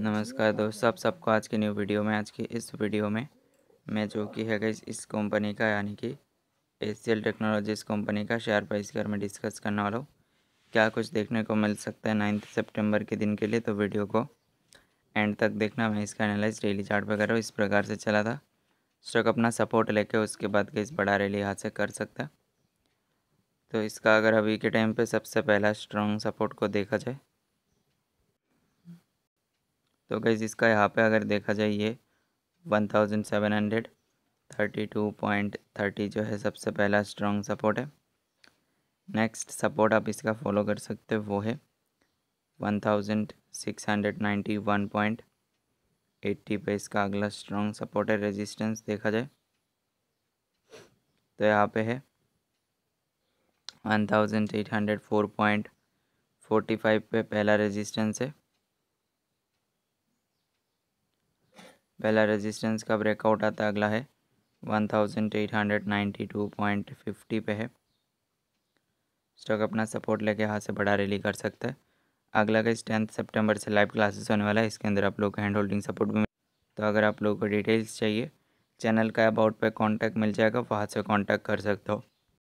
नमस्कार दोस्तों आप सबको आज की न्यू वीडियो में आज की इस वीडियो में मैं जो कि है गई इस कंपनी का यानी कि एशियल टेक्नोलॉजीज कंपनी का शेयर प्राइस के में डिस्कस करने वाला हूँ क्या कुछ देखने को मिल सकता है नाइन्थ सितंबर के दिन के लिए तो वीडियो को एंड तक देखना मैं इसका एनालाइज डेली चार्ट पर कर रहा हूँ इस प्रकार से चला था स्टॉक अपना सपोर्ट लेके उसके बाद गई बड़ा रैली हाथ से कर सकता है तो इसका अगर अभी के टाइम पर सबसे पहला स्ट्रॉन्ग सपोर्ट को देखा जाए तो गैस इसका यहाँ पे अगर देखा जाए ये one thousand seven hundred thirty two point thirty जो है सबसे पहला स्ट्रॉन्ग सपोर्ट है नेक्स्ट सपोर्ट आप इसका फॉलो कर सकते हो वो है one thousand six hundred ninety one point eighty पे इसका अगला स्ट्रॉन्ग सपोर्ट है रेजिस्टेंस देखा जाए तो यहाँ पे है one thousand eight hundred four point forty five पे पहला रेजिस्टेंस है पहला रेजिस्टेंस का ब्रेकआउट आता है अगला है 1892.50 पे है स्टॉक अपना सपोर्ट लेके यहाँ से बड़ा रैली कर सकता है अगला का टेंथ सितंबर से लाइव क्लासेस होने वाला है इसके अंदर आप लोग को हैंड होल्डिंग सपोर्ट भी तो अगर आप लोगों को डिटेल्स चाहिए चैनल का अबाउट पे कांटेक्ट मिल जाएगा वहाँ से कांटेक्ट कर सकते हो